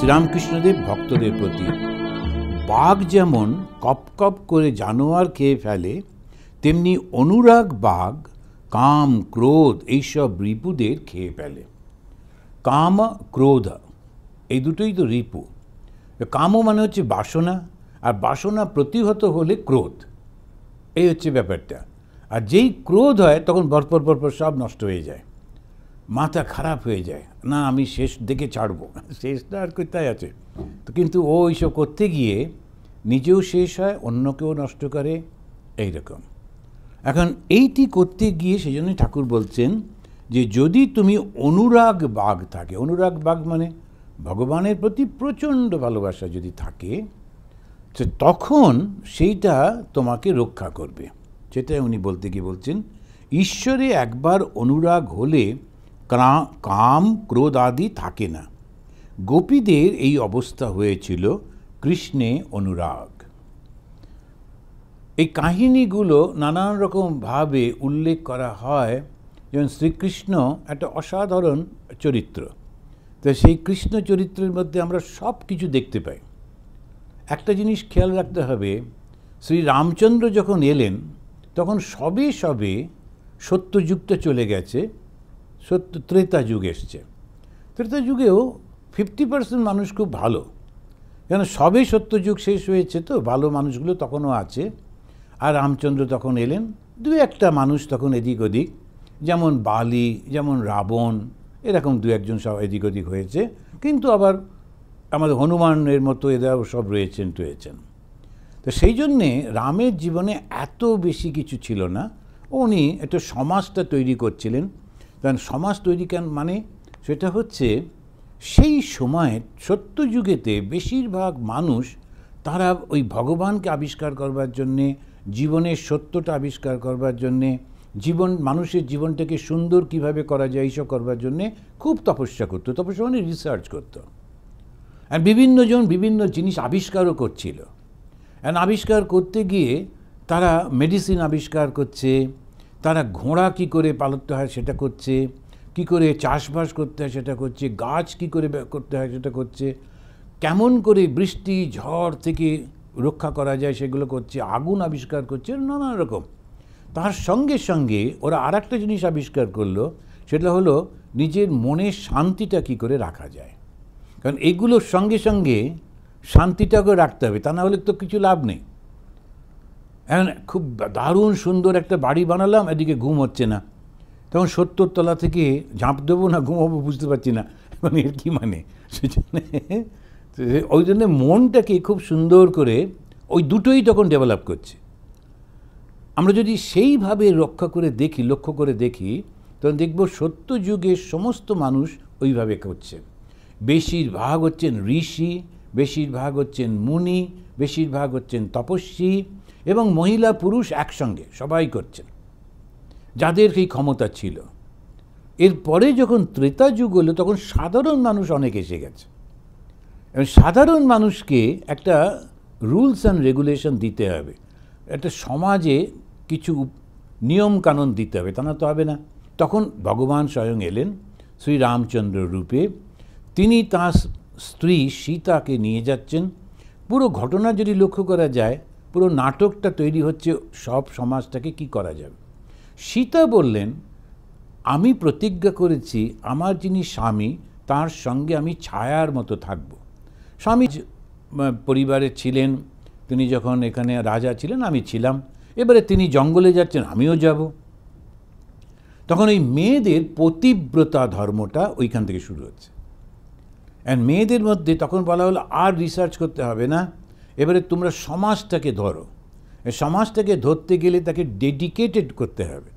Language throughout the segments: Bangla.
শ্রীরামকৃষ্ণদেব ভক্তদের প্রতি বাঘ যেমন কপ কপ করে জানোয়ার খেয়ে ফেলে তেমনি অনুরাগ বাঘ কাম ক্রোধ এইসব রিপুদের খেয়ে ফেলে কাম ক্রোধ এই দুটোই তো রিপু কামও মানে হচ্ছে বাসনা আর বাসনা প্রতিহত হলে ক্রোধ এই হচ্ছে ব্যাপারটা আর যেই ক্রোধ হয় তখন ভরপর ভরপর সব নষ্ট হয়ে যায় মাথা খারাপ হয়ে যায় না আমি শেষ দেখে ছাড়বো শেষটা আর কোথায় আছে তো কিন্তু ও ওইসব করতে গিয়ে নিজেও শেষ হয় অন্যকেও নষ্ট করে এই রকম এখন এইটি করতে গিয়ে সেজন্যই ঠাকুর বলছেন যে যদি তুমি অনুরাগ বাঘ থাকে অনুরাগ বাঘ মানে ভগবানের প্রতি প্রচণ্ড ভালোবাসা যদি থাকে তখন সেইটা তোমাকে রক্ষা করবে সেটাই উনি বলতে গিয়ে বলছেন ঈশ্বরে একবার অনুরাগ হলে কাম ক্রোধ আদি থাকে না গোপীদের এই অবস্থা হয়েছিল কৃষ্ণে অনুরাগ এই কাহিনীগুলো নানান রকমভাবে উল্লেখ করা হয় যেমন শ্রীকৃষ্ণ একটা অসাধারণ চরিত্র তো সেই কৃষ্ণ চরিত্রের মধ্যে আমরা সব কিছু দেখতে পাই একটা জিনিস খেয়াল রাখতে হবে শ্রী রামচন্দ্র যখন এলেন তখন সবে সবে সত্যযুক্ত চলে গেছে সত্য ত্রেতা যুগ এসছে ত্রেতা যুগেও ফিফটি পার্সেন্ট মানুষ খুব ভালো কেন সত্য সত্যযুগ শেষ হয়েছে তো ভালো মানুষগুলো তখনও আছে আর রামচন্দ্র তখন এলেন দু একটা মানুষ তখন এদিক ওদিক যেমন বালি যেমন রাবণ এরকম দু একজন সব এদিক ওদিক হয়েছে কিন্তু আবার আমাদের হনুমানের মতো এদেরও সব রয়েছেন রয়েছেন তো সেই জন্যে রামের জীবনে এত বেশি কিছু ছিল না উনি একটা সমাজটা তৈরি করছিলেন কারণ সমাজ তৈরি কেন মানে সেটা হচ্ছে সেই সময়ে সত্যযুগেতে বেশিরভাগ মানুষ তারা ওই ভগবানকে আবিষ্কার করবার জন্যে জীবনের সত্যটা আবিষ্কার করবার জন্যে জীবন মানুষের জীবনটাকে সুন্দর কিভাবে করা যায় এইসব করবার জন্যে খুব তপস্যা করতো তপস্যা মানে রিসার্চ করতো আর বিভিন্নজন বিভিন্ন জিনিস আবিষ্কারও করছিল অ্যান্ড আবিষ্কার করতে গিয়ে তারা মেডিসিন আবিষ্কার করছে তারা ঘোড়া কি করে পালতে হয় সেটা করছে কি করে চাষবাস করতে হয় সেটা করছে গাছ কি করে করতে হয় সেটা করছে কেমন করে বৃষ্টি ঝড় থেকে রক্ষা করা যায় সেগুলো করছে আগুন আবিষ্কার করছে নানা রকম তার সঙ্গে সঙ্গে ওরা আর একটা জিনিস আবিষ্কার করলো সেটা হলো নিজের মনের শান্তিটা কি করে রাখা যায় কারণ এগুলোর সঙ্গে সঙ্গে শান্তিটাকে রাখতে হবে তা না হলে তো কিছু লাভ নেই হ্যাঁ খুব দারুণ সুন্দর একটা বাড়ি বানালাম এদিকে ঘুম হচ্ছে না তখন সত্তর তলা থেকে ঝাঁপ দেবো না ঘুমাবো বুঝতে পারছি না মানে এর কী মানে সেজন্যে ওই জন্যে মনটাকে খুব সুন্দর করে ওই দুটোই তখন ডেভেলপ করছে আমরা যদি সেইভাবে রক্ষা করে দেখি লক্ষ্য করে দেখি তখন দেখব সত্য যুগে সমস্ত মানুষ ওইভাবে করছে বেশিরভাগ হচ্ছেন ঋষি বেশিরভাগ হচ্ছেন মুনি বেশিরভাগ হচ্ছেন তপস্বী এবং মহিলা পুরুষ একসঙ্গে সবাই করছেন যাদের সেই ক্ষমতা ছিল এরপরে যখন ত্রেতা যুগ হলো তখন সাধারণ মানুষ অনেক এসে গেছে এবং সাধারণ মানুষকে একটা রুলস অ্যান্ড রেগুলেশন দিতে হবে একটা সমাজে কিছু নিয়মকানুন দিতে হবে তা না তো হবে না তখন ভগবান স্বয়ং এলেন শ্রীরামচন্দ্র রূপে তিনি তাঁর স্ত্রী সীতাকে নিয়ে যাচ্ছেন পুরো ঘটনা যদি লক্ষ্য করা যায় পুরো নাটকটা তৈরি হচ্ছে সব সমাজটাকে কি করা যাবে সীতা বললেন আমি প্রতিজ্ঞা করেছি আমার যিনি স্বামী তার সঙ্গে আমি ছায়ার মতো থাকব স্বামী পরিবারে ছিলেন তিনি যখন এখানে রাজা ছিলেন আমি ছিলাম এবারে তিনি জঙ্গলে যাচ্ছেন আমিও যাব তখন ওই মেয়েদের পতিব্রতা ধর্মটা ওইখান থেকে শুরু হচ্ছে অ্যান্ড মেয়েদের মধ্যে তখন বলা হলো আর রিসার্চ করতে হবে না এবারে তোমরা সমাজটাকে ধরো সমাজটাকে ধরতে গেলে তাকে ডেডিকেটেড করতে হবে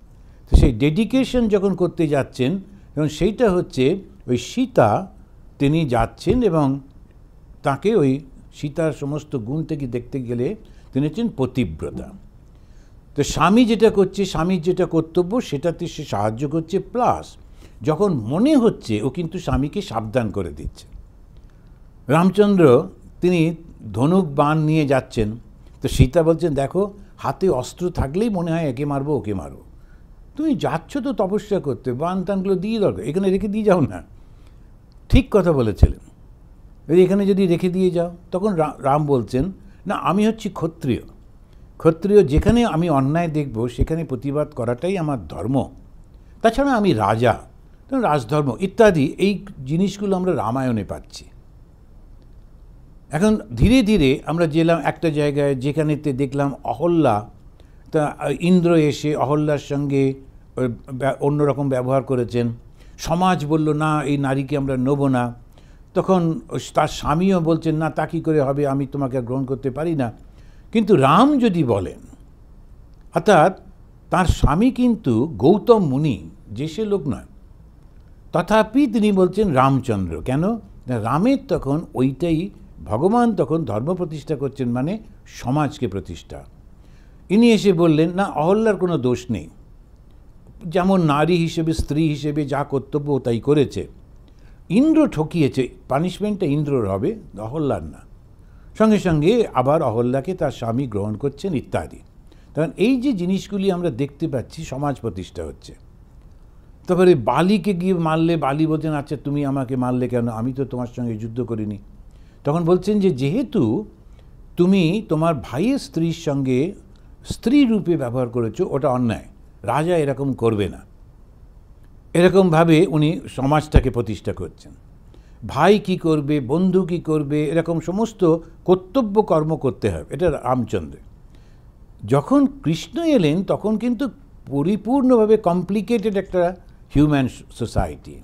তো সেই ডেডিকেশন যখন করতে যাচ্ছেন এবং সেইটা হচ্ছে ওই সীতা তিনি যাচ্ছেন এবং তাকে ওই সীতার সমস্ত গুণ থেকে দেখতে গেলে তিনি হচ্ছেন পতিব্রতা তো স্বামী যেটা করছে স্বামীর যেটা কর্তব্য সেটাতে সে সাহায্য করছে প্লাস যখন মনে হচ্ছে ও কিন্তু স্বামীকে সাবধান করে দিচ্ছে রামচন্দ্র তিনি ধনুক বান নিয়ে যাচ্ছেন তো সীতা বলছেন দেখো হাতে অস্ত্র থাকলেই মনে হয় একে মারবো ওকে মারো তুমি যাচ্ছ তো তপস্যা করতে বান টানগুলো দিয়ে দরকার এখানে রেখে দিয়ে যাও না ঠিক কথা বলেছিলেন এখানে যদি রেখে দিয়ে যাও তখন রাম বলছেন না আমি হচ্ছি ক্ষত্রিয় ক্ষত্রিয় যেখানে আমি অন্যায় দেখব সেখানে প্রতিবাদ করাটাই আমার ধর্ম তাছাড়া আমি রাজা রাজধর্ম ইত্যাদি এই জিনিসগুলো আমরা রামায়ণে পাচ্ছি এখন ধীরে ধীরে আমরা গেলাম একটা জায়গায় যেখানেতে দেখলাম অহল্যা তা ইন্দ্র এসে অহল্যার সঙ্গে অন্যরকম ব্যবহার করেছেন সমাজ বলল না এই নারীকে আমরা নেব না তখন তার স্বামীও বলছেন না তা কী করে হবে আমি তোমাকে গ্রহণ করতে পারি না কিন্তু রাম যদি বলেন অর্থাৎ তার স্বামী কিন্তু গৌতম মুনি যে সে লোক নয় তথাপি তিনি বলছেন রামচন্দ্র কেন রামের তখন ওইটাই ভগবান তখন ধর্ম প্রতিষ্ঠা করছেন মানে সমাজকে প্রতিষ্ঠা ইনি এসে বললেন না অহল্যার কোনো দোষ নেই যেমন নারী হিসেবে স্ত্রী হিসেবে যা কর্তব্য তাই করেছে ইন্দ্র ঠকিয়েছে পানিশমেন্টটা ইন্দ্রর হবে অহল্যার না সঙ্গে সঙ্গে আবার অহল্যাকে তার স্বামী গ্রহণ করছেন ইত্যাদি কারণ এই যে জিনিসগুলি আমরা দেখতে পাচ্ছি সমাজ প্রতিষ্ঠা হচ্ছে তারপরে বালিকে গিয়ে মারলে বালি বোঝেন আচ্ছা তুমি আমাকে মারলে কেন আমি তো তোমার সঙ্গে যুদ্ধ করিনি তখন বলছেন যে যেহেতু তুমি তোমার ভাইয়ের স্ত্রীর সঙ্গে স্ত্রী রূপে ব্যবহার করেছো ওটা অন্যায় রাজা এরকম করবে না এরকমভাবে উনি সমাজটাকে প্রতিষ্ঠা করছেন ভাই কি করবে বন্ধু কি করবে এরকম সমস্ত কর্তব্য কর্ম করতে হবে এটা রামচন্দ্রের যখন কৃষ্ণ এলেন তখন কিন্তু পরিপূর্ণভাবে কমপ্লিকেটেড একটা হিউম্যান সোসাইটি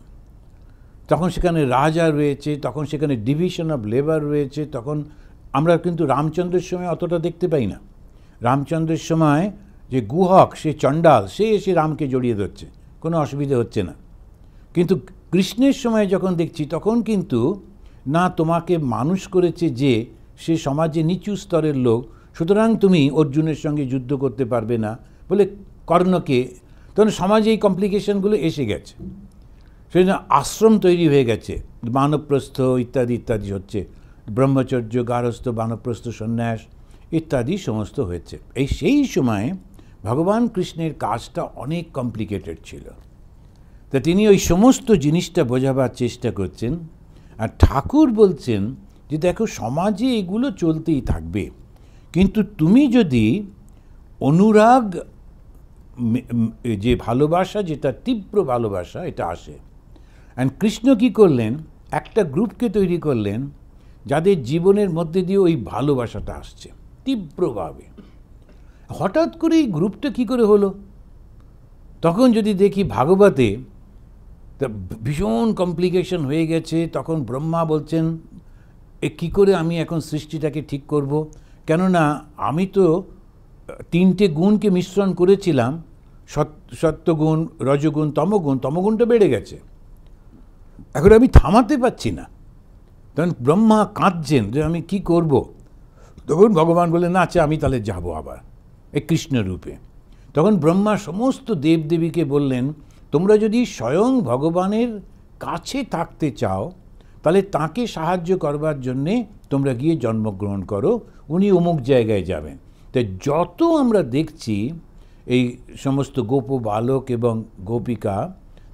তখন সেখানে রাজা রয়েছে তখন সেখানে ডিভিশন অফ লেবার রয়েছে তখন আমরা কিন্তু রামচন্দ্রের সময় অতটা দেখতে পাই না রামচন্দ্রের সময় যে গুহক সে চণ্ডাল সে এসে রামকে জড়িয়ে ধরছে কোনো অসুবিধে হচ্ছে না কিন্তু কৃষ্ণের সময় যখন দেখছি তখন কিন্তু না তোমাকে মানুষ করেছে যে সে সমাজে নিচু স্তরের লোক সুতরাং তুমি অর্জুনের সঙ্গে যুদ্ধ করতে পারবে না বলে কর্ণকে তখন সমাজে এই কমপ্লিকেশনগুলো এসে গেছে সেই জন্য আশ্রম তৈরি হয়ে গেছে বানপ্রস্থ ইত্যাদি ইত্যাদি হচ্ছে ব্রহ্মচর্য গারস্থ বানপ্রস্থ সন্ন্যাস ইত্যাদি সমস্ত হয়েছে এই সেই সময়ে ভগবান কৃষ্ণের কাজটা অনেক কমপ্লিকেটেড ছিল তা তিনি ওই সমস্ত জিনিসটা বোঝাবার চেষ্টা করছেন আর ঠাকুর বলছেন যে দেখো সমাজে এগুলো চলতেই থাকবে কিন্তু তুমি যদি অনুরাগ যে ভালোবাসা যেটা তীব্র ভালোবাসা এটা আসে অ্যান্ড কৃষ্ণ কী করলেন একটা গ্রুপকে তৈরি করলেন যাদের জীবনের মধ্যে দিয়ে ওই ভালোবাসাটা আসছে তীব্রভাবে হঠাৎ করে এই গ্রুপটা কী করে হলো তখন যদি দেখি ভাগবতে তা ভীষণ কমপ্লিকেশন হয়ে গেছে তখন ব্রহ্মা বলছেন এ কী করে আমি এখন সৃষ্টিটাকে ঠিক করব কেননা আমি তো তিনটে গুণকে মিশ্রণ করেছিলাম সত্যগুণ রজগুণ তমগুণ তমগুণটা বেড়ে গেছে এখন আমি থামাতে পাচ্ছি না তখন ব্রহ্মা কাঁদছেন যে আমি কি করব। তখন ভগবান বলে না আচ্ছা আমি তাহলে যাব আবার এই কৃষ্ণরূপে তখন ব্রহ্মা সমস্ত দেবদেবীকে বললেন তোমরা যদি স্বয়ং ভগবানের কাছে থাকতে চাও তাহলে তাকে সাহায্য করবার জন্যে তোমরা গিয়ে জন্মগ্রহণ করো উনি অমুক জায়গায় যাবেন তাই যত আমরা দেখছি এই সমস্ত গোপ বালক এবং গোপিকা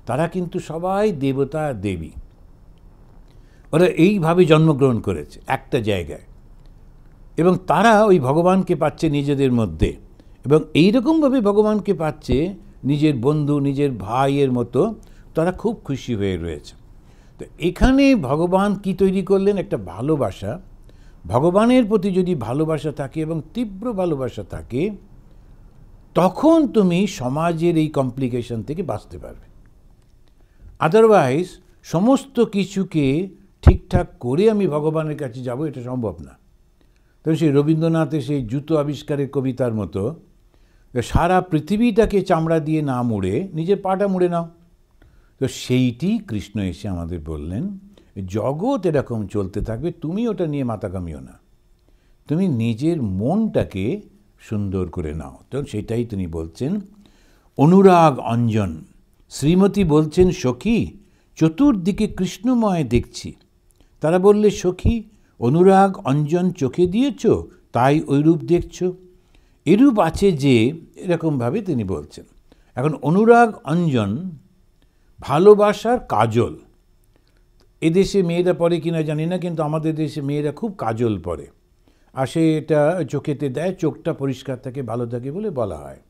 তারা কিন্তু সবাই দেবতা দেবী ওরা এইভাবে জন্মগ্রহণ করেছে একটা জায়গায় এবং তারা ওই ভগবানকে পাচ্ছে নিজেদের মধ্যে এবং এইরকমভাবে ভগবানকে পাচ্ছে নিজের বন্ধু নিজের ভাইয়ের মতো তারা খুব খুশি হয়ে রয়েছে তো এখানে ভগবান কি তৈরি করলেন একটা ভালোবাসা ভগবানের প্রতি যদি ভালোবাসা থাকে এবং তীব্র ভালোবাসা থাকে তখন তুমি সমাজের এই কমপ্লিকেশন থেকে বাঁচতে পারবে আদারওয়াইজ সমস্ত কিছুকে ঠিকঠাক করে আমি ভগবানের কাছে যাব এটা সম্ভব না তবে সেই রবীন্দ্রনাথের সেই জুতো আবিষ্কারের কবিতার মতো সারা পৃথিবীটাকে চামড়া দিয়ে না মুড়ে নিজের পাটা মুড়ে নাও তো সেইটি কৃষ্ণ এসে আমাদের বললেন জগৎ এরকম চলতে থাকবে তুমি ওটা নিয়ে মাথা কামিও না তুমি নিজের মনটাকে সুন্দর করে নাও তো সেটাই তিনি বলছেন অনুরাগ অঞ্জন শ্রীমতী বলছেন সখী চতুর্দিকে কৃষ্ণময় দেখছি তারা বললে সখী অনুরাগ অঞ্জন চোখে দিয়েছ তাই ওইরূপ দেখছ এরূপ আছে যে এরকমভাবে তিনি বলছেন এখন অনুরাগ অঞ্জন ভালোবাসার কাজল এদেশে মেয়েরা পরে কিনা জানি না কিন্তু আমাদের দেশে মেয়েরা খুব কাজল পরে আর সে এটা চোখেতে দেয় চোখটা পরিষ্কার থাকে ভালো থাকে বলে বলা হয়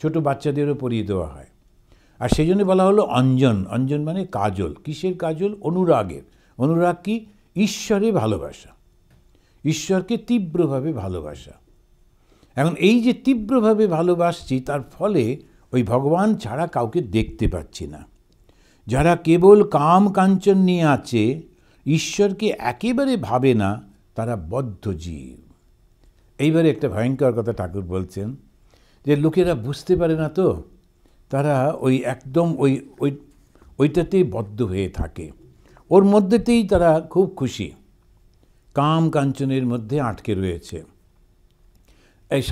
ছোট বাচ্চাদেরও পরিয়ে দেওয়া হয় আর সেই জন্য বলা হলো অঞ্জন অঞ্জন মানে কাজল কিসের কাজল অনুরাগের অনুরাগ কি ঈশ্বরে ভালোবাসা ঈশ্বরকে তীব্রভাবে ভালোবাসা এখন এই যে তীব্রভাবে ভালোবাসছি তার ফলে ওই ভগবান ছাড়া কাউকে দেখতে পাচ্ছি না যারা কেবল কাম কাঞ্চন নিয়ে আছে ঈশ্বরকে একেবারে ভাবে না তারা বদ্ধ জীব এইবারে একটা ভয়ঙ্কর কথা ঠাকুর বলছেন যে লোকেরা বুঝতে পারে না তো তারা ওই একদম ওই ওই ওইটাতেই বদ্ধ হয়ে থাকে ওর মধ্যেতেই তারা খুব খুশি কাম কাঞ্চনের মধ্যে আটকে রয়েছে এই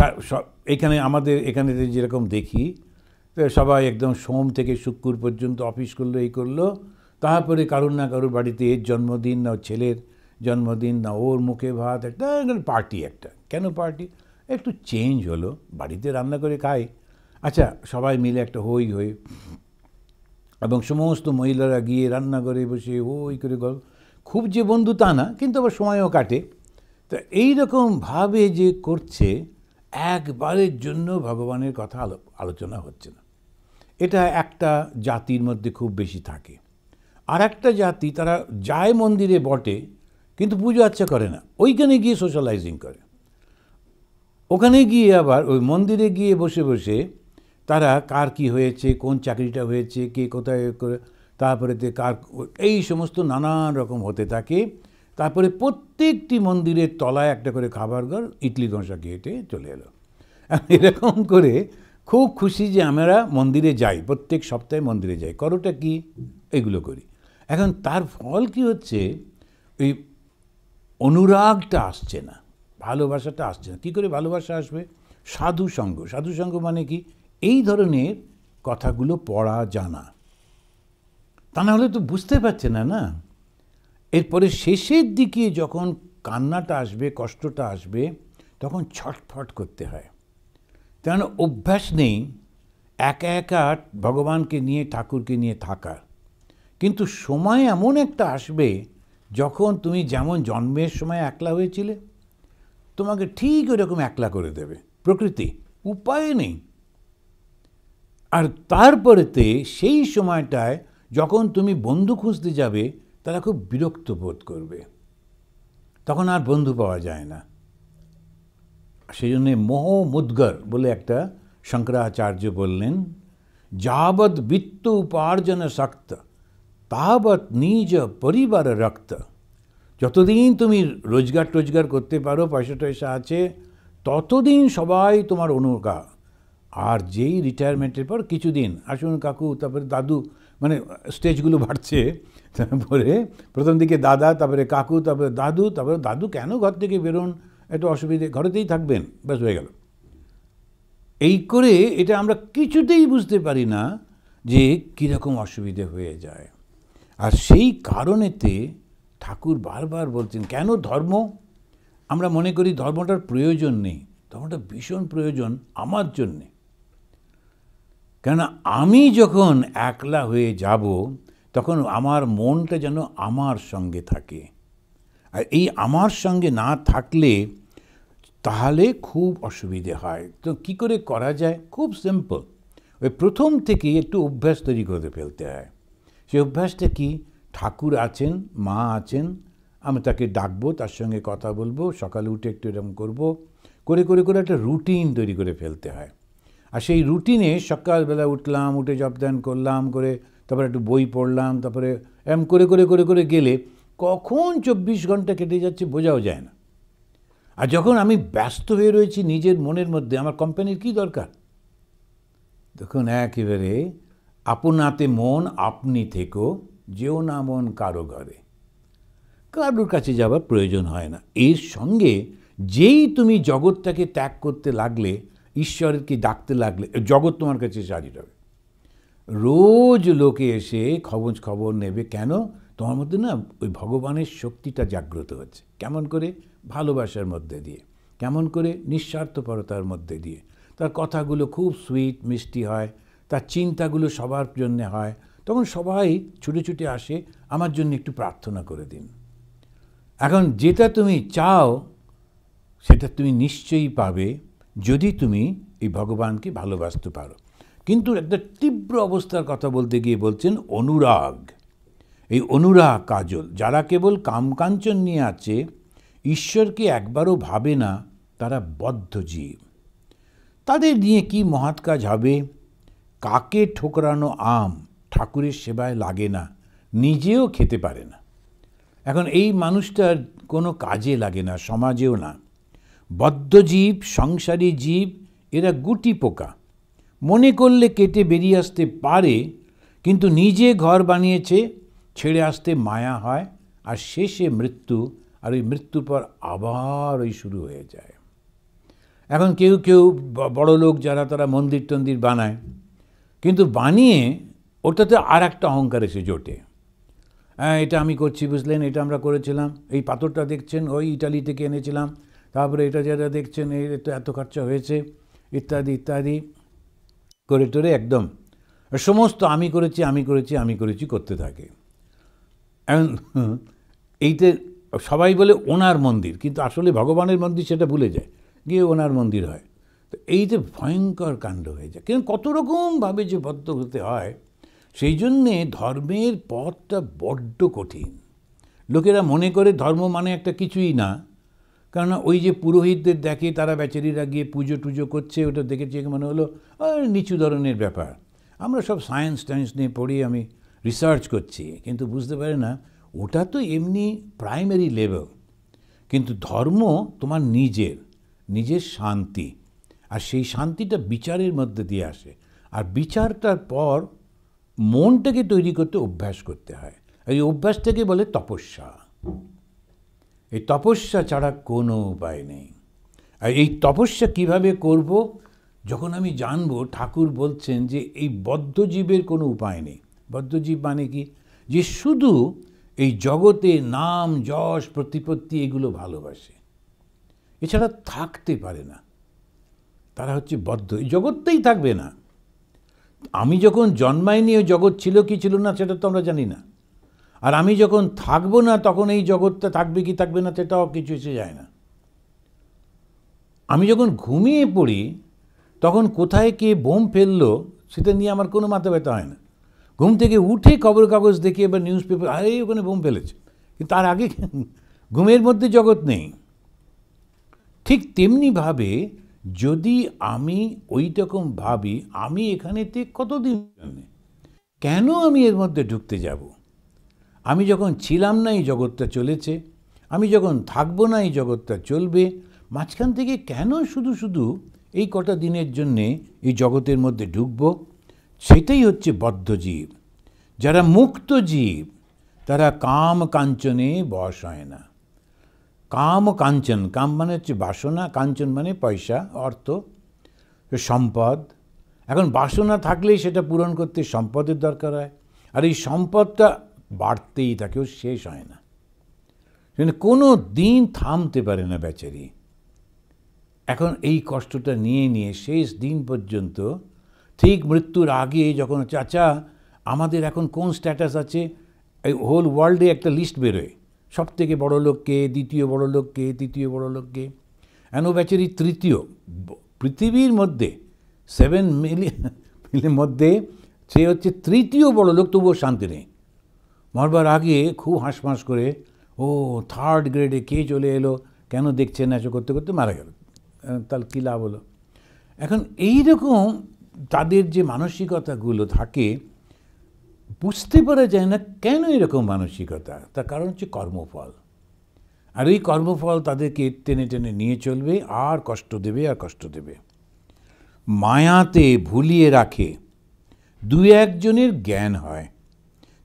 এখানে আমাদের এখানে যেরকম দেখি সবাই একদম সোম থেকে শুক্র পর্যন্ত অফিস করলো এই করলো তারপরে কারোর না কারোর বাড়িতে এর জন্মদিন না ছেলের জন্মদিন না ওর মুখে ভাত একটা পার্টি একটা কেন পার্টি একটু চেঞ্জ হলো বাড়িতে রান্না করে খায় আচ্ছা সবাই মিলে একটা হই হই এবং সমস্ত মহিলারা গিয়ে রান্নাঘরে বসে হই করে গল্প খুব যে বন্ধু তা না কিন্তু আবার সময়ও কাটে তা এইরকমভাবে যে করছে একবারের জন্য ভগবানের কথা আলো আলোচনা হচ্ছে না এটা একটা জাতির মধ্যে খুব বেশি থাকে আর একটা জাতি তারা যায় মন্দিরে বটে কিন্তু পুজো আচ্ছা করে না ওইখানে গিয়ে সোশ্যালাইজিং করে ওখানে গিয়ে আবার ওই মন্দিরে গিয়ে বসে বসে তারা কার কি হয়েছে কোন চাকরিটা হয়েছে কে কোথায় তারপরে কার এই সমস্ত নানান রকম হতে থাকে তারপরে প্রত্যেকটি মন্দিরের তলায় একটা করে খাবার ঘর ইডলি ধসা খেয়েটে চলে এলো এরকম করে খুব খুশি যে আমরা মন্দিরে যাই প্রত্যেক সপ্তাহে মন্দিরে যাই করোটা কি এগুলো করি এখন তার ফল কি হচ্ছে ওই অনুরাগটা আসছে না ভালোবাসাটা আসছে না কী করে ভালোবাসা আসবে সাধু সঙ্গ সাধু সঙ্গ মানে কি এই ধরনের কথাগুলো পড়া জানা তা না হলে তো বুঝতে পারছে না না এরপরে শেষের দিকে যখন কান্নাটা আসবে কষ্টটা আসবে তখন ছটফট করতে হয় কারণ অভ্যাস নেই একা একা ভগবানকে নিয়ে ঠাকুরকে নিয়ে থাকার কিন্তু সময় এমন একটা আসবে যখন তুমি যেমন জন্মের সময় একলা হয়েছিলে তোমাকে ঠিক ওরকম একলা করে দেবে প্রকৃতি উপায় নেই আর তারপরেতে সেই সময়টায় যখন তুমি বন্ধু খুঁজতে যাবে তারা খুব বিরক্ত বোধ করবে তখন আর বন্ধু পাওয়া যায় না সেই জন্যে মোহ মুদ্গর বলে একটা শঙ্করাচার্য বললেন যাবৎ বিত্ত উপার্জন শক্ত তাবৎ নিজ পরিবার রক্ত যতদিন তুমি রোজগার টোজগার করতে পারো পয়সা টয়সা আছে ততদিন সবাই তোমার অনুগা আর যেই রিটায়ারমেন্টের পর কিছুদিন আসুন কাকু তারপরে দাদু মানে স্টেজগুলো বাড়ছে তারপরে প্রথম দিকে দাদা তারপরে কাকু তারপরে দাদু তারপরে দাদু কেন ঘর থেকে বেরোন একটু অসুবিধে ঘরেতেই থাকবেন ব্যাস হয়ে গেল এই করে এটা আমরা কিছুতেই বুঝতে পারি না যে কীরকম অসুবিধে হয়ে যায় আর সেই কারণেতে ঠাকুর বারবার বলছেন কেন ধর্ম আমরা মনে করি ধর্মটার প্রয়োজন নেই ধর্মটা ভীষণ প্রয়োজন আমার জন্যে কেননা আমি যখন একলা হয়ে যাব তখন আমার মনটা যেন আমার সঙ্গে থাকে আর এই আমার সঙ্গে না থাকলে তাহলে খুব অসুবিধে হয় তো কি করে করা যায় খুব সিম্পল ওই প্রথম থেকে একটু অভ্যাস তৈরি করে ফেলতে হয় সেই অভ্যাসটা কি ঠাকুর আছেন মা আছেন আমি তাকে ডাকবো তার সঙ্গে কথা বলবো সকালে উঠে একটু এরকম করবো করে করে করে একটা রুটিন তৈরি করে ফেলতে হয় আর সেই রুটিনে সকালবেলা উঠলাম উঠে জপদান করলাম করে তারপরে একটু বই পড়লাম তারপরে এম করে করে করে করে গেলে কখন চব্বিশ ঘন্টা কেটে যাচ্ছে বোঝাও যায় না আর যখন আমি ব্যস্ত হয়ে রয়েছি নিজের মনের মধ্যে আমার কোম্পানির কি দরকার দেখুন একেবারে আপনাতে মন আপনি থেকো যেও না মন কারো ঘরে কারোর কাছে যাবার প্রয়োজন হয় না এর সঙ্গে যেই তুমি জগৎটাকে ত্যাগ করতে লাগলে ঈশ্বরের কি ডাকতে লাগলে জগৎ তোমার কাছে সাজিয়ে হবে রোজ লোকে এসে খবজ খবর নেবে কেন তোমার মধ্যে না ওই ভগবানের শক্তিটা জাগ্রত হচ্ছে কেমন করে ভালোবাসার মধ্যে দিয়ে কেমন করে নিঃস্বার্থপরতার মধ্যে দিয়ে তার কথাগুলো খুব সুইট মিষ্টি হয় তার চিন্তাগুলো সবার জন্য হয় তখন সবাই ছুটে ছুটে আসে আমার জন্য একটু প্রার্থনা করে দিন এখন যেটা তুমি চাও সেটা তুমি নিশ্চয়ই পাবে যদি তুমি এই ভগবানকে ভালোবাসতে পারো কিন্তু একটা তীব্র অবস্থার কথা বলতে গিয়ে বলছেন অনুরাগ এই অনুরাগ কাজল যারা কেবল কামকাঞ্চন নিয়ে আছে ঈশ্বরকে একবারও ভাবে না তারা বদ্ধ জীব তাদের নিয়ে কি মহৎ কাজ হবে কাকে ঠোকরানো আম ঠাকুরের সেবায় লাগে না নিজেও খেতে পারে না এখন এই মানুষটার কোনো কাজে লাগে না সমাজেও না বদ্ধজীব সংসারী জীব এরা গুটি পোকা মনে করলে কেটে বেরিয়ে আসতে পারে কিন্তু নিজে ঘর বানিয়েছে ছেড়ে আসতে মায়া হয় আর শেষে মৃত্যু আর ওই মৃত্যুর পর আবার ওই শুরু হয়ে যায় এখন কেউ কেউ বড় লোক যারা তারা মন্দির টন্দির বানায় কিন্তু বানিয়ে ওটাতে আর একটা অহংকার এসে জোটে হ্যাঁ এটা আমি করছি বুঝলেন এটা আমরা করেছিলাম এই পাথরটা দেখছেন ওই ইটালি থেকে এনেছিলাম তারপরে এটা যারা দেখছেন এই এত খরচা হয়েছে ইত্যাদি ইত্যাদি করে টরে একদম সমস্ত আমি করেছি আমি করেছি আমি করেছি করতে থাকে এখন এইতে সবাই বলে ওনার মন্দির কিন্তু আসলে ভগবানের মন্দির সেটা ভুলে যায় গিয়ে ওনার মন্দির হয় তো এই যে ভয়ঙ্কর কাণ্ড হয়ে যায় কিন্তু কত রকমভাবে যে বদ্ধ হতে হয় সেই জন্যে ধর্মের পথটা বড্ড কঠিন লোকেরা মনে করে ধর্ম মানে একটা কিছুই না কেননা ওই যে পুরোহিতদের দেখে তারা ব্যাচারিরা গিয়ে পুজো টুজো করছে ওটা দেখেছি মনে হলো নিচু ধরনের ব্যাপার আমরা সব সায়েন্স টায়েন্স নিয়ে পড়ি আমি রিসার্চ করছি কিন্তু বুঝতে পারি না ওটা তো এমনি প্রাইমারি লেভেল কিন্তু ধর্ম তোমার নিজের নিজের শান্তি আর সেই শান্তিটা বিচারের মধ্যে দিয়ে আসে আর বিচারটার পর মনটাকে তৈরি করতে অভ্যাস করতে হয় এই অভ্যাসটাকে বলে তপস্যা এই তপস্যা ছাড়া কোনো উপায় নেই আর এই তপস্যা কিভাবে করব যখন আমি জানব ঠাকুর বলছেন যে এই বদ্ধজীবের কোনো উপায় নেই বদ্ধজীব মানে কি যে শুধু এই জগতে নাম যশ প্রতিপত্তি এগুলো ভালোবাসে এছাড়া থাকতে পারে না তারা হচ্ছে বদ্ধ এই জগৎতেই থাকবে না আমি যখন জন্মাইনি ওই জগৎ ছিল কি ছিল না সেটা তো আমরা জানি না আর আমি যখন থাকবো না তখন এই জগৎটা থাকবে কি থাকবে না সেটাও কিছু এসে যায় না আমি যখন ঘুমিয়ে পড়ি তখন কোথায় কে বোম ফেললো সেটা নিয়ে আমার কোনো মাথা ব্যথা হয় না ঘুম থেকে উঠে খবর কাগজ দেখে এবার নিউজ পেপার আরে ওখানে বোম ফেলেছে কিন্তু তার আগে ঘুমের মধ্যে জগৎ নেই ঠিক তেমনিভাবে যদি আমি ওই রকম ভাবি আমি এখানেতে কতদিন কেন আমি এর মধ্যে ঢুকতে যাবো আমি যখন ছিলাম না এই জগৎটা চলেছে আমি যখন থাকবো না এই জগৎটা চলবে মাঝখান থেকে কেন শুধু শুধু এই কটা দিনের জন্যে এই জগতের মধ্যে ঢুকব সেটাই হচ্ছে বদ্ধ জীব যারা মুক্ত জীব তারা কাম কাঞ্চনে বস হয় না কাম কাঞ্চন কাম মানে হচ্ছে বাসনা কাঞ্চন মানে পয়সা অর্থ সম্পদ এখন বাসনা থাকলেই সেটা পূরণ করতে সম্পদের দরকার হয় আর এই সম্পদটা বাড়তেই ও শেষ হয় না কোনো দিন থামতে পারে না বেচারি এখন এই কষ্টটা নিয়ে নিয়ে শেষ দিন পর্যন্ত ঠিক মৃত্যুর আগে যখন চাচা আমাদের এখন কোন স্ট্যাটাস আছে এই হোল ওয়ার্ল্ডে একটা লিস্ট বেরোয় সব থেকে বড়ো লোককে দ্বিতীয় বড়ো লোককে তৃতীয় বড়ো লোককে ও বেচারি তৃতীয় পৃথিবীর মধ্যে সেভেন মিলিয়ন মধ্যে সে হচ্ছে তৃতীয় বড়ো লোক তবুও শান্তি নেই মরবার আগে খুব হাঁসফাঁস করে ও থার্ড গ্রেডে কে চলে এলো কেন দেখছে না করতে করতে মারা গেল তাহলে কী লাভ হলো এখন এই রকম তাদের যে মানসিকতাগুলো থাকে বুঝতে পারা যায় না কেন এরকম মানসিকতা তার কারণ হচ্ছে কর্মফল আর এই কর্মফল তাদেরকে টেনে টেনে নিয়ে চলবে আর কষ্ট দেবে আর কষ্ট দেবে মায়াতে ভুলিয়ে রাখে দু একজনের জ্ঞান হয়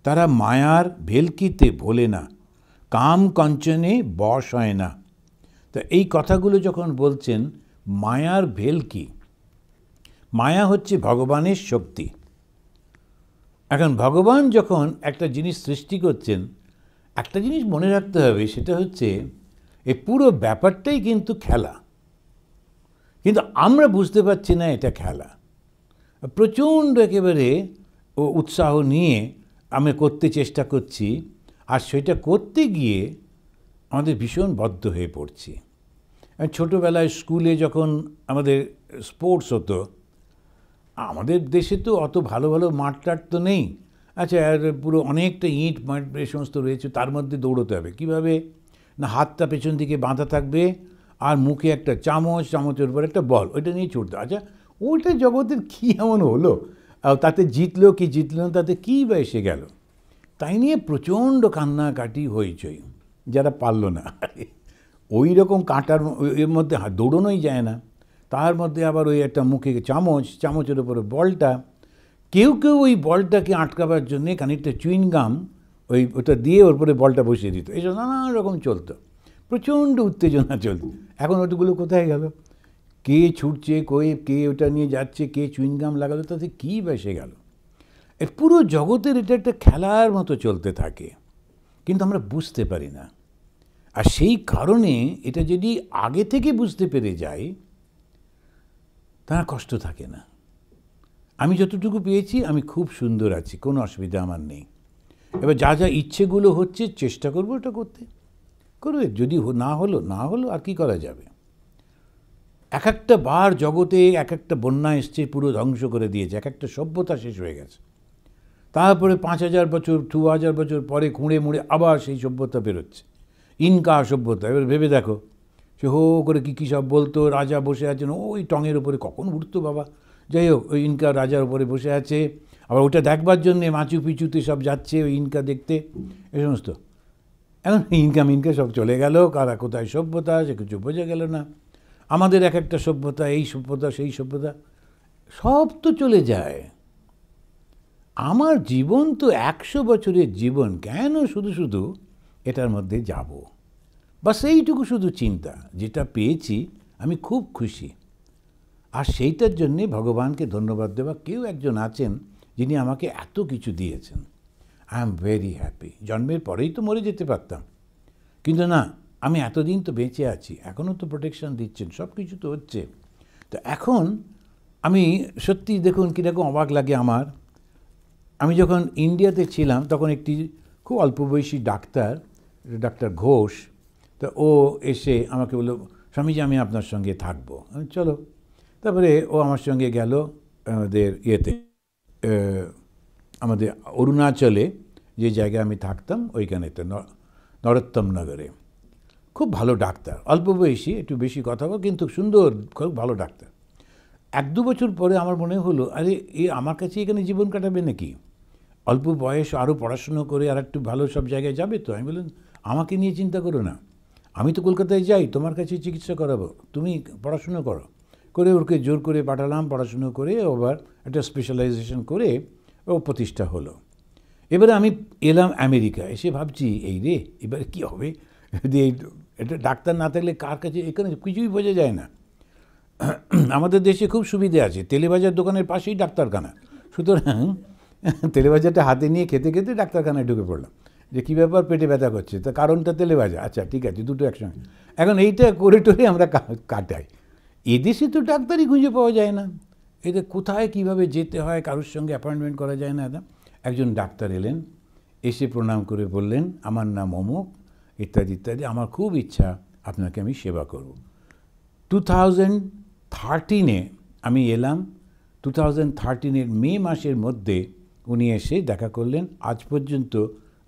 তারা মায়ার ভেলকিতে ভোলে না কাম কঞ্চনে বশ হয় না তা এই কথাগুলো যখন বলছেন মায়ার ভেলকি মায়া হচ্ছে ভগবানের শক্তি এখন ভগবান যখন একটা জিনিস সৃষ্টি করছেন একটা জিনিস মনে রাখতে হবে সেটা হচ্ছে এই পুরো ব্যাপারটাই কিন্তু খেলা কিন্তু আমরা বুঝতে পারছি না এটা খেলা প্রচণ্ড একেবারে উৎসাহ নিয়ে আমি করতে চেষ্টা করছি আর সেটা করতে গিয়ে আমাদের ভীষণ বদ্ধ হয়ে পড়ছি ছোটোবেলায় স্কুলে যখন আমাদের স্পোর্টস হতো আমাদের দেশে তো অত ভালো ভালো মাঠ টাট তো নেই আচ্ছা পুরো অনেকটা ইঁট মাঠ এ সমস্ত রয়েছে তার মধ্যে দৌড়তে হবে কিভাবে না হাতটা পেছন দিকে বাঁধা থাকবে আর মুখে একটা চামচ চামচের উপর একটা বল ওইটা নিয়ে ছুটতে আচ্ছা ওইটা জগতের কী এমন হলো তাতে জিতলো কি জিতলো না তাতে কী বা এসে গেল তাই নিয়ে প্রচণ্ড কান্নাকাটি হইচই যারা পারল না ওই রকম কাঁটার এর মধ্যে দৌড়নোই যায় না তার মধ্যে আবার ওই একটা মুখে চামচ চামচের ওপরে বলটা কেউ কেউ ওই বলটাকে আটকাবার জন্যে খানিকটা চুইনগাম ওই ওটা দিয়ে ওর উপরে বলটা বসিয়ে দিত এইসব নানা রকম চলতো প্রচণ্ড উত্তেজনা চলত এখন ওটুগুলো কোথায় গেল কে ছুটছে কয়ে কে ওটা নিয়ে যাচ্ছে কে চুইনগাম লাগালো তাতে কী বেসে গেল এর পুরো জগতের এটা একটা খেলার মতো চলতে থাকে কিন্তু আমরা বুঝতে পারি না আর সেই কারণে এটা যদি আগে থেকে বুঝতে পেরে যাই তার কষ্ট থাকে না আমি যতটুকু পেয়েছি আমি খুব সুন্দর আছি কোনো অসুবিধা আমার নেই এবার যা যা ইচ্ছেগুলো হচ্ছে চেষ্টা করবো ওটা করতে করবে যদি না হলো না হলো আর কি করা যাবে এক একটা বার জগতে এক একটা বন্যা এসছে পুরো ধ্বংস করে দিয়েছে এক একটা সভ্যতা শেষ হয়ে গেছে তারপরে পাঁচ হাজার বছর দু হাজার বছর পরে খুঁড়ে মুড়ে আবার সেই সভ্যতা বেরোচ্ছে ইনকা সভ্যতা এবার ভেবে দেখো সে হো করে কী কী সব বলতো রাজা বসে আছেন ওই টঙের ওপরে কখন উঠতো বাবা যাই হোক ওই ইনকা রাজার ওপরে বসে আছে আবার ওটা দেখবার জন্যে মাচু পিচুতে সব যাচ্ছে ওই ইনকা দেখতে এ সমস্ত এখন ইনকাম ইনকা সব চলে গেল কারা কোথায় সভ্যতা সে কিছু বোঝা গেল না আমাদের এক একটা সভ্যতা এই সভ্যতা সেই সভ্যতা সব তো চলে যায় আমার জীবন তো একশো বছরের জীবন কেন শুধু শুধু এটার মধ্যে যাব বা সেইটুকু শুধু চিন্তা যেটা পেয়েছি আমি খুব খুশি আর সেইটার জন্যে ভগবানকে ধন্যবাদ দেওয়া কেউ একজন আছেন যিনি আমাকে এত কিছু দিয়েছেন আই এম ভেরি হ্যাপি জন্মের পরেই তো মরে যেতে পারতাম কিন্তু না আমি এতদিন তো বেঁচে আছি এখনও তো প্রোটেকশন দিচ্ছেন সব কিছু তো হচ্ছে তো এখন আমি সত্যি দেখুন কীরকম অবাক লাগে আমার আমি যখন ইন্ডিয়াতে ছিলাম তখন একটি খুব অল্প বয়সী ডাক্তার ডাক্তার ঘোষ তা ও এসে আমাকে বললো স্বামীজি আমি আপনার সঙ্গে থাকবো চলো তারপরে ও আমার সঙ্গে গেল আমাদের ইয়েতে আমাদের অরুণাচলে যে জায়গায় আমি থাকতাম ওইখানেতে নরোত্তম নগরে খুব ভালো ডাক্তার অল্প বয়সী একটু বেশি কথা বল কিন্তু সুন্দর খুব ভালো ডাক্তার এক দু বছর পরে আমার মনে হলো আরে এ আমার কাছে এখানে জীবন কাটাবে নাকি অল্প বয়স আরও পড়াশুনো করে আর একটু ভালো সব জায়গায় যাবে তো আমি বললাম আমাকে নিয়ে চিন্তা করো না আমি তো কলকাতায় যাই তোমার কাছে চিকিৎসা করাবো তুমি পড়াশুনো করো করে ওকে জোর করে পাঠালাম পড়াশুনো করে ওবার একটা স্পেশালাইজেশন করে ও প্রতিষ্ঠা হলো এবারে আমি এলাম আমেরিকা এসে ভাবছি এই রে এবার কি হবে এই এটা ডাক্তার না থাকলে কার কাছে এখানে কিছুই বোঝা যায় না আমাদের দেশে খুব সুবিধে আছে তেলেবাজার দোকানের পাশেই ডাক্তারখানা সুতরাং তেলেবাজারটা হাতে নিয়ে খেতে খেতে ডাক্তারখানায় ঢুকে পড়লাম যে কী ব্যাপার পেটে ব্যথা করছে তা কারণটা তেলেবাজা আচ্ছা ঠিক আছে দুটো একসঙ্গে এখন এইটা করে টোরে আমরা কাটাই এদেশে তো ডাক্তারই খুঁজে পাওয়া যায় না এতে কোথায় কিভাবে যেতে হয় কারোর সঙ্গে অ্যাপয়েন্টমেন্ট করা যায় না একজন ডাক্তার এলেন এসে প্রণাম করে বললেন আমার নাম অমুক ইত্যাদি ইত্যাদি আমার খুব ইচ্ছা আপনাকে আমি সেবা করব টু থাউজেন্ড থার্টিনে আমি এলাম টু থাউজেন্ড থার্টিনের মে মাসের মধ্যে উনি এসে দেখা করলেন আজ পর্যন্ত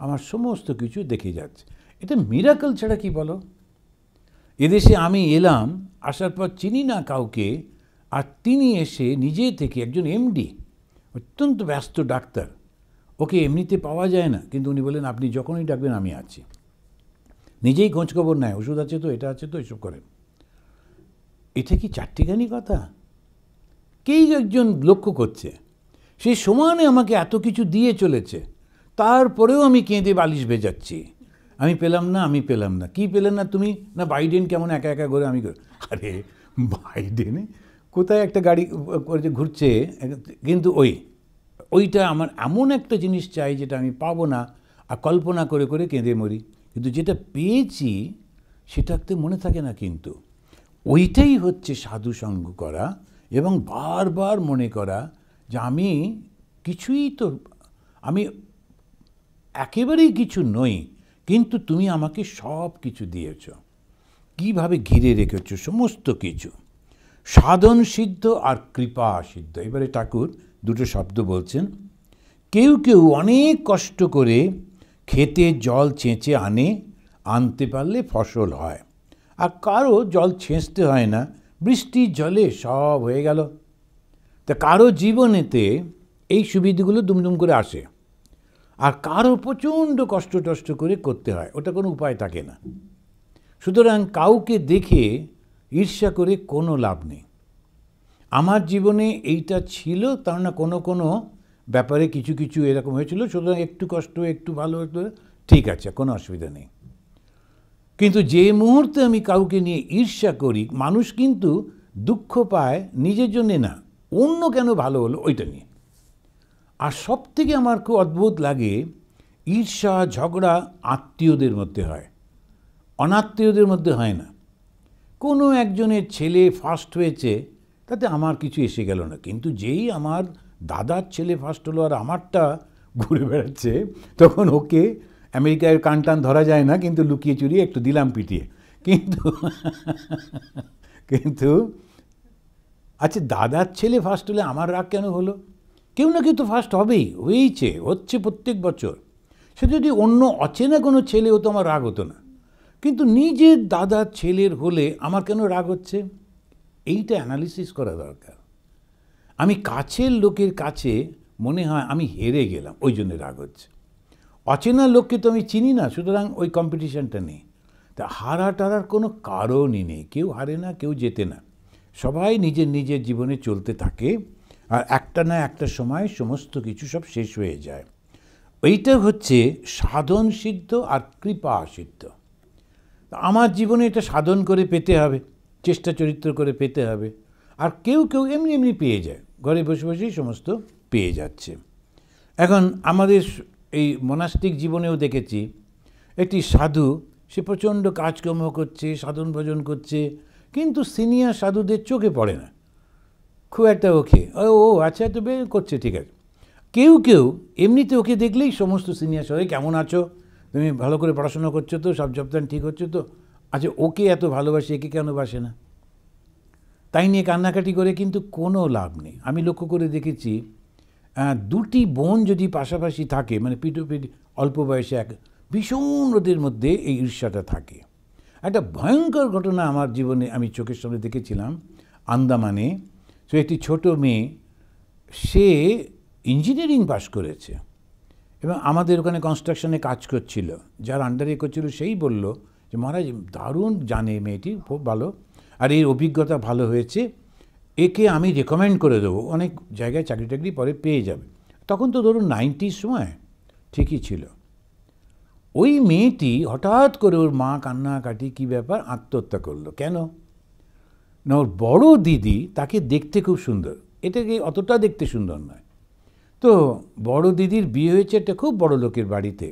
আমার সমস্ত কিছু দেখে যাচ্ছে এটা মিরাকল ছাড়া কি বলো এদেশে আমি এলাম আসার পর চিনি না কাউকে আর তিনি এসে নিজে থেকে একজন এমডি অত্যন্ত ব্যস্ত ডাক্তার ওকে এমনিতে পাওয়া যায় না কিন্তু উনি বলেন আপনি যখনই ডাকবেন আমি আছি নিজেই খোঁজখবর নেয় ওষুধ আছে তো এটা আছে তো এসব করেন এটা কি চারটিখানি কথা কেই একজন লক্ষ্য করছে সে সমানে আমাকে এত কিছু দিয়ে চলেছে তারপরেও আমি কেঁদে বালিশ ভেজাচ্ছি আমি পেলাম না আমি পেলাম না কি পেলেন না তুমি না বাইডেন কেমন একা একা করে আমি আরে বাইডেনে কোথায় একটা গাড়ি ঘুরছে কিন্তু ওই ওইটা আমার এমন একটা জিনিস চাই যেটা আমি পাবো না আর কল্পনা করে করে কেঁদে মরি কিন্তু যেটা পেয়েছি সেটাতে মনে থাকে না কিন্তু ওইটাই হচ্ছে সাধু সঙ্গ করা এবং বারবার মনে করা যে আমি কিছুই তো আমি একেবারেই কিছু নই কিন্তু তুমি আমাকে সব কিছু দিয়েছ কিভাবে ঘিরে রেখেছ সমস্ত কিছু সাধন সিদ্ধ আর কৃপা সিদ্ধ এবারে ঠাকুর দুটো শব্দ বলছেন কেউ কেউ অনেক কষ্ট করে খেতে জল ছেঁচে আনে আনতে পারলে ফসল হয় আর কারো জল ছেঁচতে হয় না বৃষ্টির জলে সব হয়ে গেল তা কারো জীবনেতে এই সুবিধাগুলো দুমদুম করে আসে আর কারো প্রচণ্ড কষ্ট টষ্ট করে করতে হয় ওটা কোনো উপায় থাকে না সুতরাং কাউকে দেখে ঈর্ষা করে কোনো লাভ নেই আমার জীবনে এইটা ছিল তার না মানে কোনো কোনো ব্যাপারে কিছু কিছু এরকম হয়েছিল সুতরাং একটু কষ্ট একটু ভালো একটু ঠিক আছে কোনো অসুবিধা নেই কিন্তু যে মুহূর্তে আমি কাউকে নিয়ে ঈর্ষা করি মানুষ কিন্তু দুঃখ পায় নিজের জন্যে না অন্য কেন ভালো হলো ওইটা নিয়ে আর সব থেকে আমার খুব অদ্ভুত লাগে ঈর্ষা ঝগড়া আত্মীয়দের মধ্যে হয় অনাত্মীয়দের মধ্যে হয় না কোনো একজনের ছেলে ফার্স্ট হয়েছে তাতে আমার কিছু এসে গেল না কিন্তু যেই আমার দাদার ছেলে ফার্স্ট হলো আর আমারটা ঘুরে বেড়াচ্ছে তখন ওকে আমেরিকায় কানটান ধরা যায় না কিন্তু লুকিয়ে চুরিয়ে একটু দিলাম পিটিয়ে কিন্তু কিন্তু আচ্ছা দাদার ছেলে ফার্স্ট হলে আমার রাগ কেন হলো কেউ না কেউ তো ফার্স্ট হবেই হয়েইছে হচ্ছে প্রত্যেক বছর সে যদি অন্য অচেনা কোনো ছেলে হতো আমার রাগ হতো না কিন্তু নিজের দাদার ছেলের হলে আমার কেন রাগ হচ্ছে এইটা অ্যানালিসিস করা দরকার আমি কাছের লোকের কাছে মনে হয় আমি হেরে গেলাম ওই জন্য রাগ হচ্ছে অচেনা লোককে তো আমি চিনি না সুতরাং ওই কম্পিটিশানটা নেই তা হারা টারার কোনো কারণই নেই কেউ হারে না কেউ জেতে না সবাই নিজের নিজের জীবনে চলতে থাকে আর একটা না একটা সময় সমস্ত কিছু সব শেষ হয়ে যায় এইটা হচ্ছে সাধন সিদ্ধ আর কৃপা সিদ্ধ আমার জীবনে এটা সাধন করে পেতে হবে চেষ্টা চরিত্র করে পেতে হবে আর কেউ কেউ এমনি এমনি পেয়ে যায় ঘরে বসে বসেই সমস্ত পেয়ে যাচ্ছে এখন আমাদের এই মনাস্তিক জীবনেও দেখেছি একটি সাধু সে প্রচণ্ড কাজকর্ম করছে সাধন ভজন করছে কিন্তু সিনিয়র সাধুদের চোখে পড়ে না খুব একটা ওকে ও আচ্ছা তো বে করছে ঠিক আছে কেউ কেউ এমনিতে ওকে দেখলেই সমস্ত সিনিয়র সবাই কেমন আছো তুমি ভালো করে পড়াশোনা করছো তো সব জবদান ঠিক হচ্ছে তো আচ্ছা ওকে এত ভালোবাসে একে কেন বাসে না তাই নিয়ে কান্নাকাটি করে কিন্তু কোনো লাভ নেই আমি লক্ষ্য করে দেখেছি দুটি বোন যদি পাশাপাশি থাকে মানে পিঠোপিঠ অল্প বয়সে এক ভীষণ ওদের মধ্যে এই ঈর্ষাটা থাকে একটা ভয়ঙ্কর ঘটনা আমার জীবনে আমি চোখের সামনে দেখেছিলাম আন্দামানে সে একটি ছোট মেয়ে সে ইঞ্জিনিয়ারিং পাশ করেছে এবং আমাদের ওখানে কনস্ট্রাকশনে কাজ করছিল যার আন্ডারে করছিল সেই বলল যে মহারাজ দারুণ জানে মেয়েটি খুব ভালো আর এর অভিজ্ঞতা ভালো হয়েছে একে আমি রেকমেন্ড করে দেবো অনেক জায়গায় চাকরি টাকরি পরে পেয়ে যাবে তখন তো ধরুন নাইনটির সময় ঠিকই ছিল ওই মেয়েটি হঠাৎ করে ওর মা কান্নাকাটি কি ব্যাপার আত্মহত্যা করলো কেন না ওর বড় দিদি তাকে দেখতে খুব সুন্দর এটাকে অতটা দেখতে সুন্দর নয় তো বড় দিদির বিয়ে হয়েছে একটা খুব বড় লোকের বাড়িতে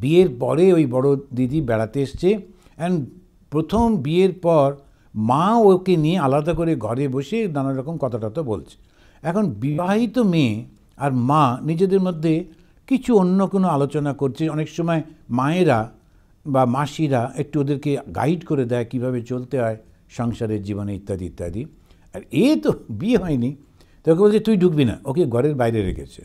বিয়ের পরে ওই বড় দিদি বেড়াতে এসছে অ্যান্ড প্রথম বিয়ের পর মা ওকে নিয়ে আলাদা করে ঘরে বসে নানা রকম কথা টথা বলছে এখন বিবাহিত মেয়ে আর মা নিজেদের মধ্যে কিছু অন্য কোনো আলোচনা করছে অনেক সময় মায়েরা বা মাসিরা একটু ওদেরকে গাইড করে দেয় কিভাবে চলতে হয় সংসারের জীবনে ইত্যাদি ইত্যাদি আর এ তো বিয়ে হয়নি তোকে বলছে তুই ঢুকবি না ওকে ঘরের বাইরে রেখেছে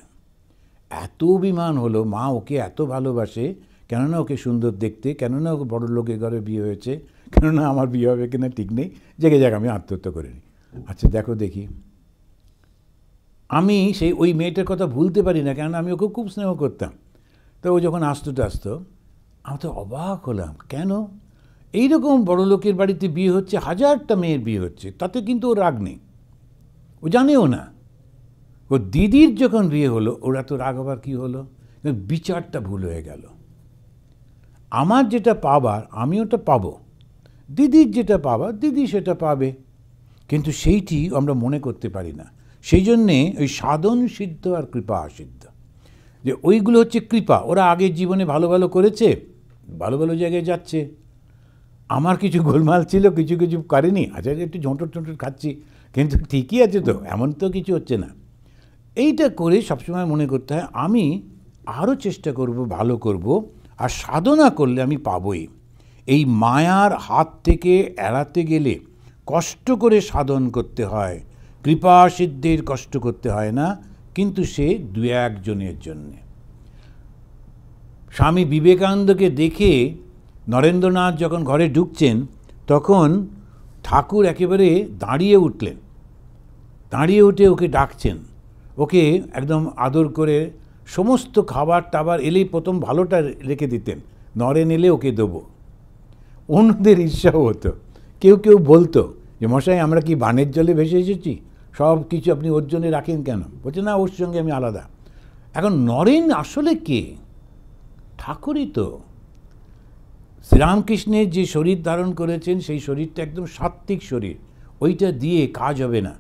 এত অভিমান হলো মা ওকে এত ভালোবাসে কেননা ওকে সুন্দর দেখতে কেননা ওকে বড় লোকের ঘরে বিয়ে হয়েছে কেননা আমার বিয়ে হবে কিনা ঠিক নেই জেগে যাক আমি আত্মহত্যা করে নিই আচ্ছা দেখো দেখি আমি সেই ওই মেয়েটার কথা ভুলতে পারি না কেননা আমি ওকে খুব স্নেহ করতাম তো ও যখন আসতো টাসতো আমি তো অবাক হলাম কেন এইরকম বড় লোকের বাড়িতে বিয়ে হচ্ছে হাজারটা মেয়ের বিয়ে হচ্ছে তাতে কিন্তু ও রাগ নেই ও জানেও না ও দিদির যখন বিয়ে হলো ওরা তো রাগ আবার কী হলো বিচারটা ভুল হয়ে গেল আমার যেটা পাবার আমি ওটা পাবো দিদির যেটা পাবা দিদি সেটা পাবে কিন্তু সেইটি আমরা মনে করতে পারি না সেই জন্যে ওই সাধন সিদ্ধ আর কৃপা সিদ্ধ যে ওইগুলো হচ্ছে কৃপা ওরা আগে জীবনে ভালো ভালো করেছে ভালো ভালো জায়গায় যাচ্ছে আমার কিছু গোলমাল ছিল কিছু কিছু করেনি আচ্ছা একটু ঝোঁটর ঝোঁটর খাচ্ছি কিন্তু ঠিকই আছে তো এমন তো কিছু হচ্ছে না এইটা করে সবসময় মনে করতে হয় আমি আরও চেষ্টা করব ভালো করব আর সাধনা করলে আমি পাবই এই মায়ার হাত থেকে এড়াতে গেলে কষ্ট করে সাধন করতে হয় কৃপা সিদ্ধির কষ্ট করতে হয় না কিন্তু সে দু একজনের জন্যে স্বামী বিবেকানন্দকে দেখে নরেন্দ্রনাথ যখন ঘরে ঢুকছেন তখন ঠাকুর একেবারে দাঁড়িয়ে উঠলেন দাঁড়িয়ে উঠে ওকে ডাকছেন ওকে একদম আদর করে সমস্ত খাবার টাবার এলেই প্রথম ভালোটা রেখে দিতেন নরেন এলে ওকে দেবো অন্যদের ঈর্ষাও হতো কেউ কেউ বলতো যে মশাই আমরা কি বানের জলে ভেসে এসেছি সব কিছু আপনি ওর জন্য রাখেন কেন বলছে না ওর সঙ্গে আমি আলাদা এখন নরেন আসলে কে ঠাকুরই তো শ্রীরামকৃষ্ণের যে শরীর ধারণ করেছেন সেই শরীরটা একদম সাত্ত্বিক শরীর ওইটা দিয়ে কাজ হবে না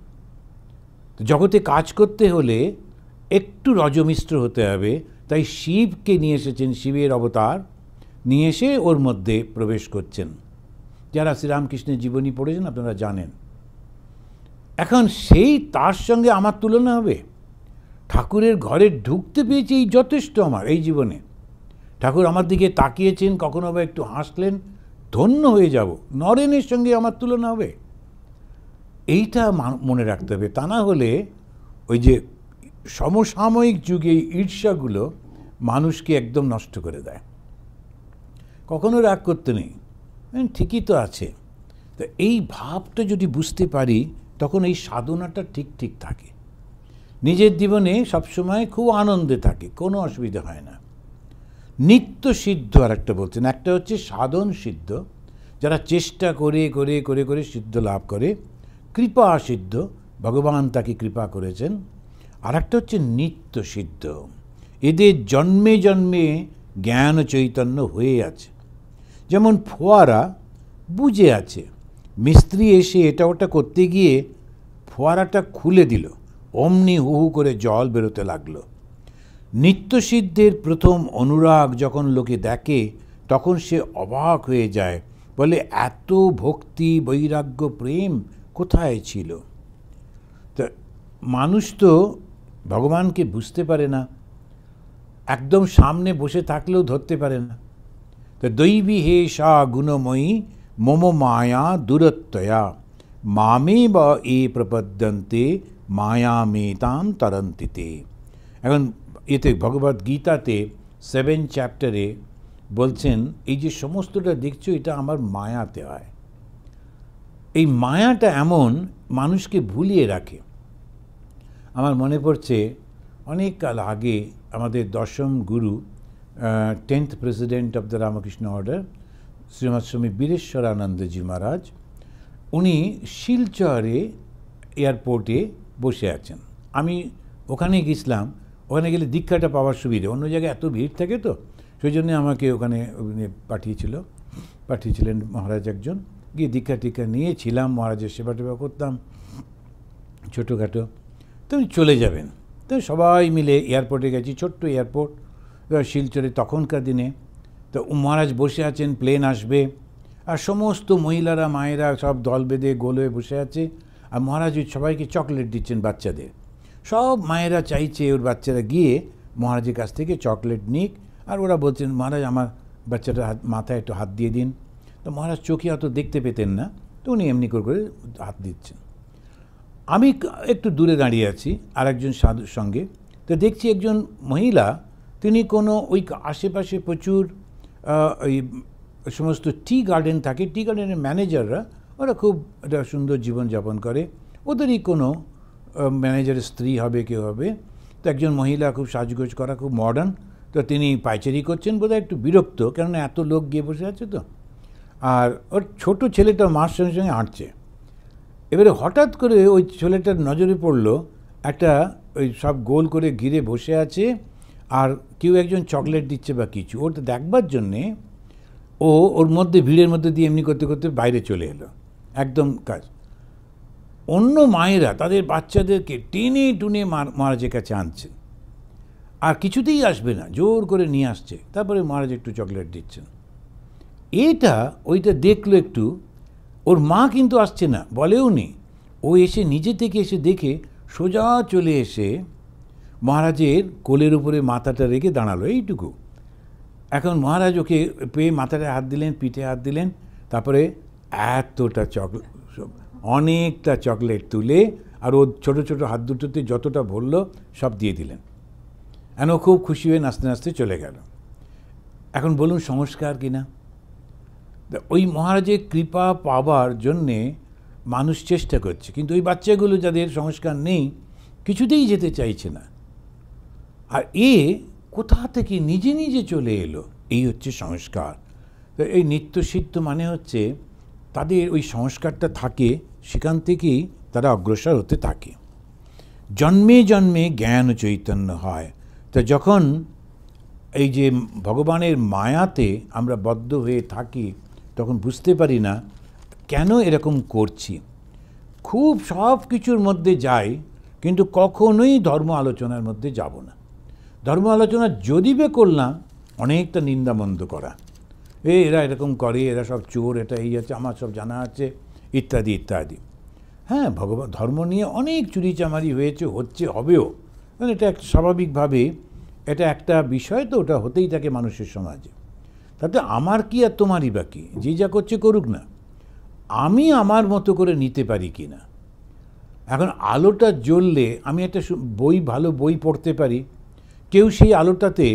তো জগতে কাজ করতে হলে একটু রজমিশ্র হতে হবে তাই শিবকে নিয়ে এসেছেন শিবের অবতার নিয়ে এসে ওর মধ্যে প্রবেশ করছেন যারা শ্রীরামকৃষ্ণের জীবনী পড়েছেন আপনারা জানেন এখন সেই তার সঙ্গে আমার তুলনা হবে ঠাকুরের ঘরে ঢুকতে পেয়েছি এই যথেষ্ট আমার এই জীবনে ঠাকুর আমার দিকে তাকিয়েছেন কখনো বা একটু হাসলেন ধন্য হয়ে যাব নরেনের সঙ্গে আমার তুলনা হবে এইটা মনে রাখতে হবে তা না হলে ওই যে সমসাময়িক যুগে ঈর্ষাগুলো মানুষকে একদম নষ্ট করে দেয় কখনো রাগ করতে নেই হ্যাঁ, ঠিকই তো আছে তো এই ভাবটা যদি বুঝতে পারি তখন এই সাধনাটা ঠিক ঠিক থাকে নিজের জীবনে সবসময় খুব আনন্দে থাকে কোনো অসুবিধা হয় না নিত্য সিদ্ধ আর একটা বলছেন একটা হচ্ছে সাধন সিদ্ধ যারা চেষ্টা করে করে করে করে সিদ্ধ লাভ করে কৃপা সিদ্ধ ভগবান তাকে কৃপা করেছেন আর একটা হচ্ছে নিত্য সিদ্ধ এদের জন্মে জন্মে জ্ঞান চৈতন্য হয়ে আছে যেমন ফোয়ারা বুঝে আছে মিস্ত্রি এসে এটা ওটা করতে গিয়ে ফোয়ারাটা খুলে দিল অমনি হু করে জল বেরোতে লাগল নিত্যসিদ্ধের প্রথম অনুরাগ যখন লোকে দেখে তখন সে অবাক হয়ে যায় বলে এত ভক্তি বৈরাগ্য প্রেম কোথায় ছিল তা মানুষ তো ভগবানকে বুঝতে পারে না একদম সামনে বসে থাকলেও ধরতে পারে না দৈবী হেষা গুণময়ী মম মায়া দূরত্বয়া মামে বা এ প্রপদ্যন্তে মায়া মেতাম তরন্তিতে এখন এতে ভগবত গীতাতে সেভেন চ্যাপ্টারে বলছেন এই যে সমস্তটা দেখছো এটা আমার মায়াতে হয় এই মায়াটা এমন মানুষকে ভুলিয়ে রাখে আমার মনে পড়ছে অনেক কাল আগে আমাদের দশম গুরু tenth president of the Ramakrishna order order, Srimat Swami Vireshwaranandaji মহারাজ উনি শিলচরে এয়ারপোর্টে বসে আছেন আমি ওখানে গেছিলাম ওখানে গেলে দীক্ষাটা পাওয়ার সুবিধে অন্য জায়গায় এত ভিড় থাকে তো সেই জন্যে আমাকে ওখানে পাঠিয়েছিল পাঠিয়েছিলেন মহারাজ একজন গিয়ে দীক্ষা টিক্ষা নিয়েছিলাম মহারাজের সেবা টেবা করতাম ছোটোখাটো তো চলে যাবেন তো সবাই মিলে এয়ারপোর্টে গেছি ছোট্ট এয়ারপোর্ট শিলচরে তখনকার দিনে তো মহারাজ বসে আছেন প্লেন আসবে আর সমস্ত মহিলারা মায়েরা সব দল বেঁধে গোল হয়ে বসে আছে আর মহারাজ ওই সবাইকে চকলেট দিচ্ছেন বাচ্চাদের সব মায়েরা চাইছে ওর বাচ্চারা গিয়ে মহারাজের কাছ থেকে চকলেট নিক আর ওরা বলছেন মহারাজ আমার বাচ্চাটা হাত মাথায় একটু হাত দিয়ে দিন তো মহারাজ চোখে অত দেখতে পেতেন না তো উনি এমনি করে করে হাত দিচ্ছেন আমি একটু দূরে দাঁড়িয়ে আছি আর একজন সাধুর সঙ্গে তো দেখছি একজন মহিলা তিনি কোনো ওই আশেপাশে প্রচুর ওই সমস্ত টি গার্ডেন থাকে টি গার্ডেনের ম্যানেজাররা ওরা খুব একটা সুন্দর জীবনযাপন করে ওদেরই কোনো ম্যানেজারের স্ত্রী হবে কেউ হবে তো একজন মহিলা খুব সাজগোজ করা খুব মডার্ন তো তিনি পাইচারি করছেন বোধহয় একটু বিরক্ত কেননা এত লোক গিয়ে বসে আছে তো আর ওর ছোট ছেলেটা মার সঙ্গে সঙ্গে হাঁটছে এবারে হঠাৎ করে ওই ছেলেটার নজরে পড়লো একটা ওই সব গোল করে ঘিরে বসে আছে আর কেউ একজন চকলেট দিচ্ছে বা কিছু ওর দেখবার জন্যে ও ওর মধ্যে ভিড়ের মধ্যে দিয়ে এমনি করতে করতে বাইরে চলে এলো একদম কাজ অন্য মায়েরা তাদের বাচ্চাদেরকে টেনে টুনে মহারাজের কাছে আনছে আর কিছুতেই আসবে না জোর করে নিয়ে আসছে তারপরে মহারাজ একটু চকলেট দিচ্ছেন এটা ওইটা দেখলো একটু ওর মা কিন্তু আসছে না বলেও নি ও এসে নিজে থেকে এসে দেখে সোজা চলে এসে মহারাজের কোলের উপরে মাথাটা রেখে দাঁড়ালো এইটুকু এখন মহারাজ ওকে পেয়ে মাথাটা হাত দিলেন পিঠে হাত দিলেন তারপরে এতটা চকলেট অনেকটা চকলেট তুলে আর ও ছোটো ছোটো হাত দুটোতে যতটা ভরল সব দিয়ে দিলেন এন খুব খুশি হয়ে নাচতে নাচতে চলে গেল এখন বলুন সংস্কার কিনা ওই মহারাজের কৃপা পাবার জন্যে মানুষ চেষ্টা করছে কিন্তু ওই বাচ্চাগুলো যাদের সংস্কার নেই কিছুতেই যেতে চাইছে না আর এ কোথা থেকে নিজে নিজে চলে এলো এই হচ্ছে সংস্কার তো এই সিদ্ধ মানে হচ্ছে তাদের ওই সংস্কারটা থাকে সেখান থেকেই তারা অগ্রসর হতে থাকে জন্মে জন্মে জ্ঞান ও চৈতন্য হয় তো যখন এই যে ভগবানের মায়াতে আমরা বদ্ধ হয়ে থাকি তখন বুঝতে পারি না কেন এরকম করছি খুব সব কিছুর মধ্যে যাই কিন্তু কখনোই ধর্ম আলোচনার মধ্যে যাব না ধর্ম আলোচনা যদি বে করলাম অনেকটা নিন্দাবন্ধ করা এ এরা এরকম করে এরা সব চোর এটা এই আছে আমার সব জানা আছে ইত্যাদি ইত্যাদি হ্যাঁ ভগবান ধর্ম নিয়ে অনেক চুরিচামারি হয়েছে হচ্ছে হবেও মানে এটা একটা স্বাভাবিকভাবে এটা একটা বিষয় তো ওটা হতেই থাকে মানুষের সমাজে তাতে আমার কি আর তোমারই বাকি যে যা করছে করুক না আমি আমার মতো করে নিতে পারি কি না এখন আলোটা জ্বললে আমি একটা বই ভালো বই পড়তে পারি কেউ সেই আলোটাতে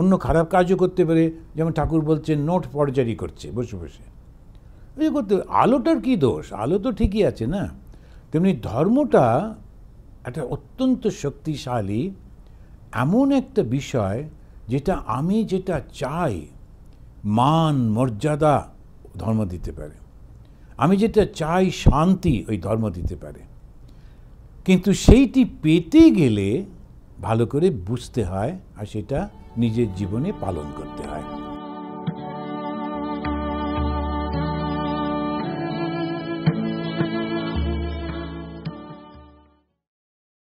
অন্য খারাপ কাজও করতে পারে যেমন ঠাকুর বলছে নোট পর্যারি করছে বসে বসে করতে আলোটার কি দোষ আলো তো ঠিকই আছে না তেমনি ধর্মটা একটা অত্যন্ত শক্তিশালী এমন একটা বিষয় যেটা আমি যেটা চাই মান মর্যাদা ধর্ম দিতে পারে আমি যেটা চাই শান্তি ওই ধর্ম দিতে পারে কিন্তু সেইটি পেতে গেলে ভালো করে বুঝতে হয় আর সেটা নিজের জীবনে পালন করতে হয়